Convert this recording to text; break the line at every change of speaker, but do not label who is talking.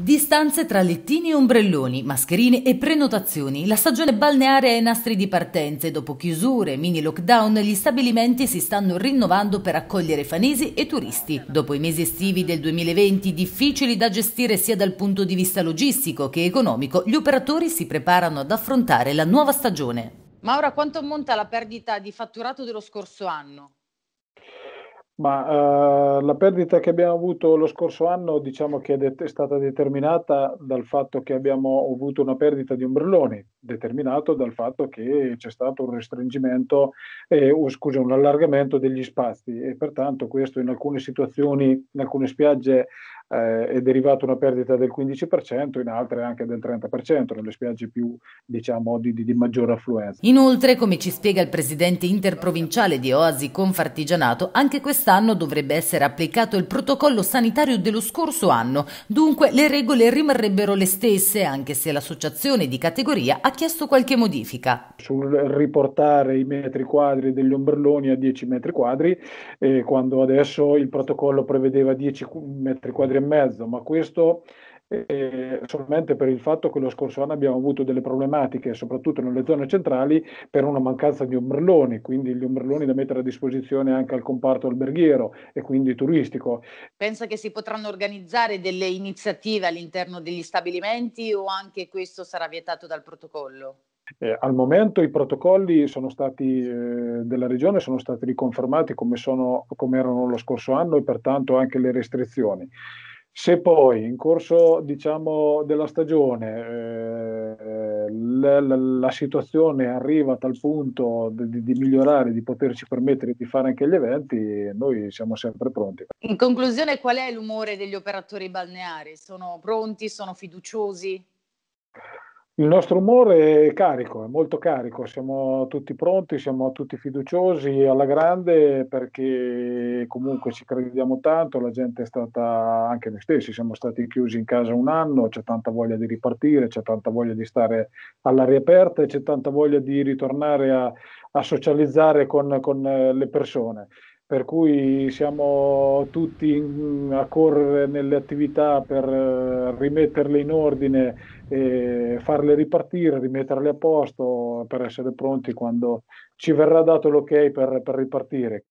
Distanze tra lettini e ombrelloni, mascherine e prenotazioni. La stagione balneare è ai nastri di partenza e Dopo chiusure, mini lockdown, gli stabilimenti si stanno rinnovando per accogliere fanesi e turisti. Dopo i mesi estivi del 2020, difficili da gestire sia dal punto di vista logistico che economico, gli operatori si preparano ad affrontare la nuova stagione. Ma ora quanto ammonta la perdita di fatturato dello scorso anno?
Ma uh, la perdita che abbiamo avuto lo scorso anno diciamo che è, det- è, stata determinata dal fatto che abbiamo avuto una perdita di ombrelloni, determinato dal fatto che c'è stato un restringimento, eh, oh, scusa, un allargamento degli spazi e pertanto questo in alcune situazioni, in alcune spiagge eh, è derivata una perdita del 15%, in altre anche del 30%, nelle spiagge più diciamo, di, di, di maggiore affluenza.
Inoltre, come ci spiega il presidente interprovinciale di Oasi Confartigianato, anche quest'anno dovrebbe essere applicato il protocollo sanitario dello scorso anno, dunque le regole rimarrebbero le stesse, anche se l'associazione di categoria ha chiesto qualche modifica.
Sul riportare i metri quadri degli ombrelloni a 10 metri quadri, eh, quando adesso il protocollo prevedeva 10 metri quadri e mezzo, ma questo eh, solamente per il fatto che lo scorso anno abbiamo avuto delle problematiche, soprattutto nelle zone centrali, per una mancanza di ombrelloni, quindi gli ombrelloni da mettere a disposizione anche al comparto alberghiero e quindi turistico.
Pensa che si potranno organizzare delle iniziative all'interno degli stabilimenti o anche questo sarà vietato dal protocollo?
Eh, al momento i protocolli stati, eh, della regione sono stati riconfermati come, sono, come erano lo scorso anno e pertanto anche le restrizioni. Se poi in corso diciamo, della stagione eh, eh, la, la, la, situazione arriva a tal punto di, di, migliorare, di poterci permettere di fare anche gli eventi, noi siamo sempre pronti.
In conclusione, qual è l'umore degli operatori balneari? Sono pronti? Sono fiduciosi?
Il nostro umore è carico, è molto carico, siamo tutti pronti, siamo tutti fiduciosi alla grande perché comunque ci crediamo tanto, la gente è stata, anche noi stessi, siamo stati chiusi in casa un anno, c'è tanta voglia di ripartire, c'è tanta voglia di stare all'aria aperta e c'è tanta voglia di ritornare a, a socializzare con, con eh, le persone per cui siamo tutti in, a correre nelle attività per eh, rimetterle in ordine, farle ripartire, rimetterle a posto per essere pronti quando ci verrà dato l'ok per, per ripartire.